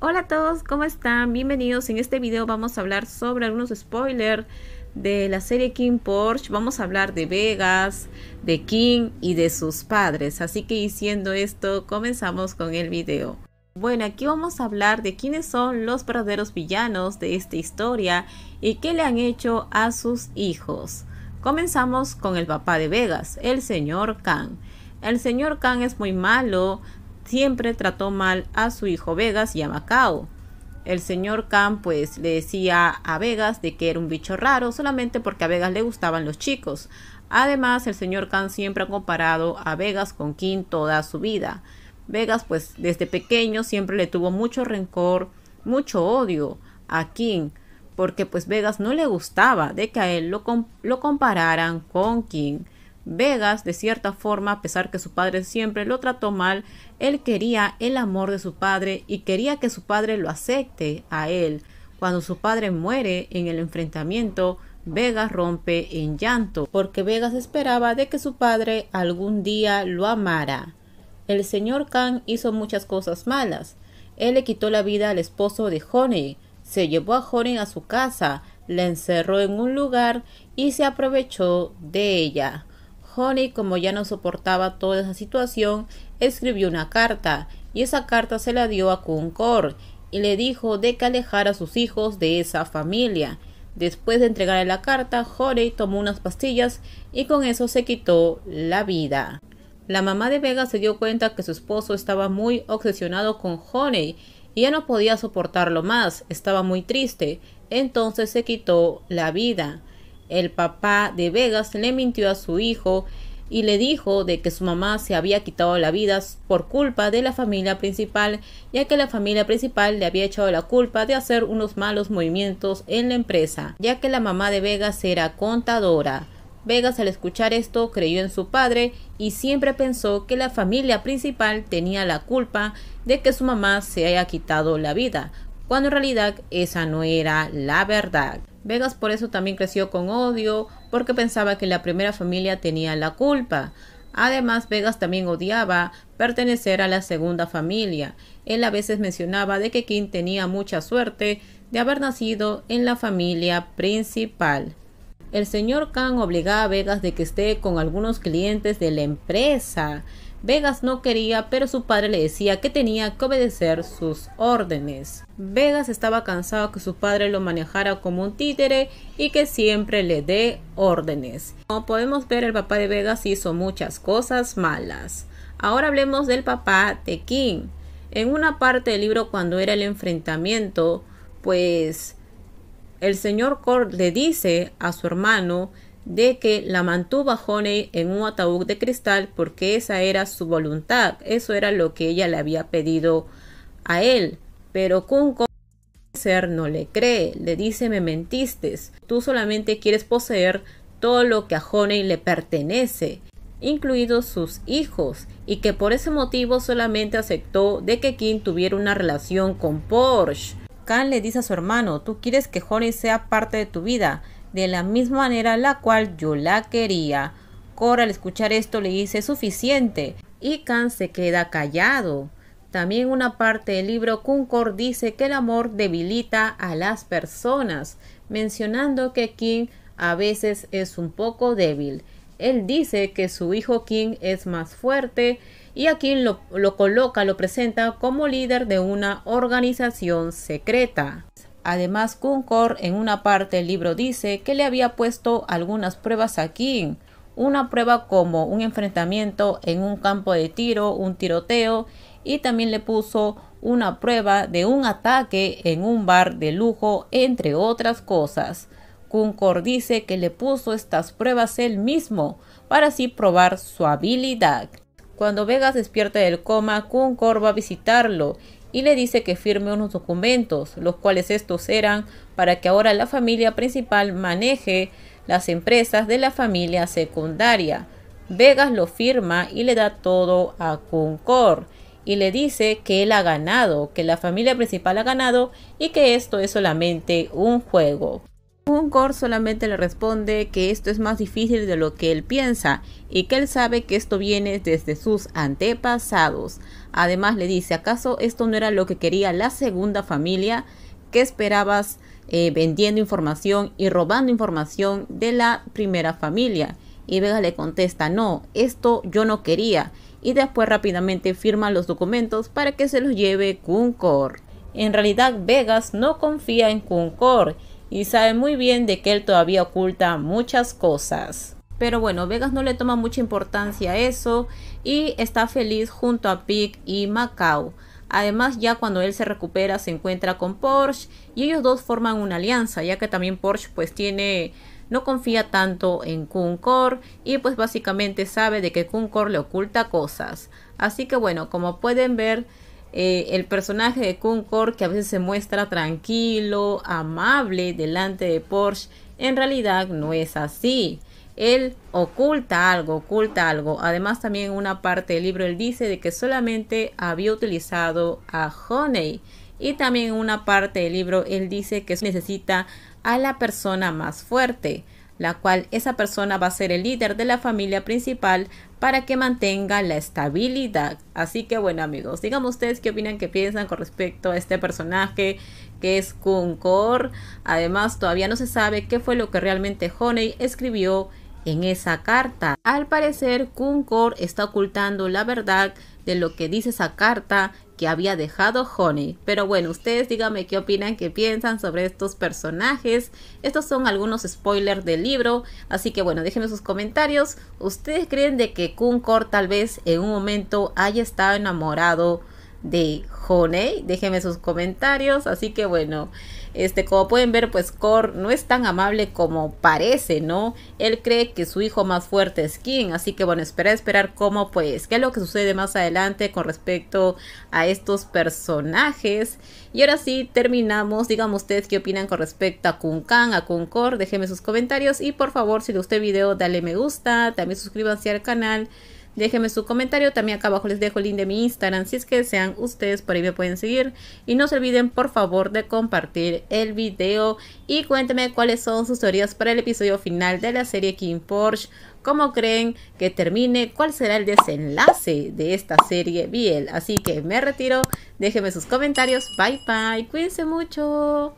Hola a todos, ¿cómo están? Bienvenidos. En este video vamos a hablar sobre algunos spoilers de la serie King Porsche. Vamos a hablar de Vegas, de King y de sus padres. Así que diciendo esto, comenzamos con el video. Bueno, aquí vamos a hablar de quiénes son los verdaderos villanos de esta historia y qué le han hecho a sus hijos. Comenzamos con el papá de Vegas, el señor Kang. El señor Kang es muy malo, siempre trató mal a su hijo Vegas y a Macao. El señor Khan pues le decía a Vegas de que era un bicho raro solamente porque a Vegas le gustaban los chicos. Además, el señor Khan siempre ha comparado a Vegas con Kim toda su vida. Vegas pues desde pequeño siempre le tuvo mucho rencor, mucho odio a Kim porque pues Vegas no le gustaba de que a él lo, lo compararan con King. Vegas, de cierta forma, a pesar que su padre siempre lo trató mal, él quería el amor de su padre y quería que su padre lo acepte a él. Cuando su padre muere en el enfrentamiento, Vegas rompe en llanto, porque Vegas esperaba de que su padre algún día lo amara. El señor Khan hizo muchas cosas malas. Él le quitó la vida al esposo de Honey, se llevó a Honey a su casa, la encerró en un lugar y se aprovechó de ella. Honey, como ya no soportaba toda esa situación, escribió una carta, y esa carta se la dio a Concord y le dijo de que alejara a sus hijos de esa familia. Después de entregarle la carta, Honey tomó unas pastillas y con eso se quitó la vida. La mamá de Vega se dio cuenta que su esposo estaba muy obsesionado con Honey y ya no podía soportarlo más, estaba muy triste, entonces se quitó la vida el papá de Vegas le mintió a su hijo y le dijo de que su mamá se había quitado la vida por culpa de la familia principal, ya que la familia principal le había echado la culpa de hacer unos malos movimientos en la empresa, ya que la mamá de Vegas era contadora. Vegas al escuchar esto creyó en su padre y siempre pensó que la familia principal tenía la culpa de que su mamá se haya quitado la vida, cuando en realidad esa no era la verdad. Vegas por eso también creció con odio, porque pensaba que la primera familia tenía la culpa. Además, Vegas también odiaba pertenecer a la segunda familia. Él a veces mencionaba de que Kim tenía mucha suerte de haber nacido en la familia principal. El señor Khan obligaba a Vegas de que esté con algunos clientes de la empresa. Vegas no quería, pero su padre le decía que tenía que obedecer sus órdenes. Vegas estaba cansado que su padre lo manejara como un títere y que siempre le dé órdenes. Como podemos ver, el papá de Vegas hizo muchas cosas malas. Ahora hablemos del papá de King. En una parte del libro, cuando era el enfrentamiento, pues el señor Cord le dice a su hermano de que la mantuvo a Honey en un ataúd de cristal porque esa era su voluntad, eso era lo que ella le había pedido a él. Pero Kunko ser no le cree, le dice me mentiste, tú solamente quieres poseer todo lo que a Honey le pertenece, incluidos sus hijos, y que por ese motivo solamente aceptó de que Kim tuviera una relación con Porsche. Khan le dice a su hermano, tú quieres que Honey sea parte de tu vida, de la misma manera la cual yo la quería. Cora al escuchar esto le dice suficiente y Khan se queda callado. También una parte del libro Concord dice que el amor debilita a las personas, mencionando que King a veces es un poco débil. Él dice que su hijo King es más fuerte y a King lo coloca, lo presenta como líder de una organización secreta. Además, Kunkor en una parte del libro dice que le había puesto algunas pruebas a King, una prueba como un enfrentamiento en un campo de tiro, un tiroteo, y también le puso una prueba de un ataque en un bar de lujo, entre otras cosas. Kunkor dice que le puso estas pruebas él mismo para así probar su habilidad. Cuando Vegas despierta del coma, Kunkor va a visitarlo y le dice que firme unos documentos, los cuales estos eran para que ahora la familia principal maneje las empresas de la familia secundaria. Vegas lo firma y le da todo a Concord y le dice que él ha ganado, que la familia principal ha ganado y que esto es solamente un juego. Kunkor solamente le responde que esto es más difícil de lo que él piensa y que él sabe que esto viene desde sus antepasados. Además le dice, ¿acaso esto no era lo que quería la segunda familia? ¿Qué esperabas eh, vendiendo información y robando información de la primera familia? Y Vegas le contesta, no, esto yo no quería. Y después rápidamente firma los documentos para que se los lleve Kunkor. En realidad Vegas no confía en Kunkor y sabe muy bien de que él todavía oculta muchas cosas. Pero bueno, Vegas no le toma mucha importancia a eso y está feliz junto a Pig y Macau. Además, ya cuando él se recupera se encuentra con Porsche y ellos dos forman una alianza, ya que también Porsche pues tiene no confía tanto en Kunkor y pues básicamente sabe de que Kunkor le oculta cosas. Así que bueno, como pueden ver, eh, el personaje de Concord, que a veces se muestra tranquilo, amable delante de Porsche, en realidad no es así. Él oculta algo, oculta algo. Además, también en una parte del libro él dice de que solamente había utilizado a Honey. Y también en una parte del libro él dice que necesita a la persona más fuerte la cual esa persona va a ser el líder de la familia principal para que mantenga la estabilidad. Así que bueno amigos, digamos ustedes qué opinan, qué piensan con respecto a este personaje que es Kunkor. Además, todavía no se sabe qué fue lo que realmente Honey escribió en esa carta. Al parecer, Kunkor está ocultando la verdad de lo que dice esa carta que había dejado Honey. Pero bueno, ustedes díganme qué opinan, qué piensan sobre estos personajes. Estos son algunos spoilers del libro, así que bueno, déjenme sus comentarios. ¿Ustedes creen de que Kunkor tal vez en un momento haya estado enamorado de Honey. Déjenme sus comentarios. Así que bueno, este, como pueden ver, pues Cor no es tan amable como parece, ¿no? Él cree que su hijo más fuerte es King. Así que bueno, espera, esperar cómo pues, qué es lo que sucede más adelante con respecto a estos personajes. Y ahora sí, terminamos. Digan ustedes qué opinan con respecto a Kunkan, a Kunkor. Déjenme sus comentarios y por favor, si les gustó el video, dale me gusta. También suscríbanse al canal. Déjenme su comentario, también acá abajo les dejo el link de mi Instagram, si es que sean, ustedes por ahí me pueden seguir. Y no se olviden por favor de compartir el video y cuéntenme cuáles son sus teorías para el episodio final de la serie King Porsche. ¿Cómo creen que termine? ¿Cuál será el desenlace de esta serie Biel? Así que me retiro, déjenme sus comentarios, bye bye, cuídense mucho.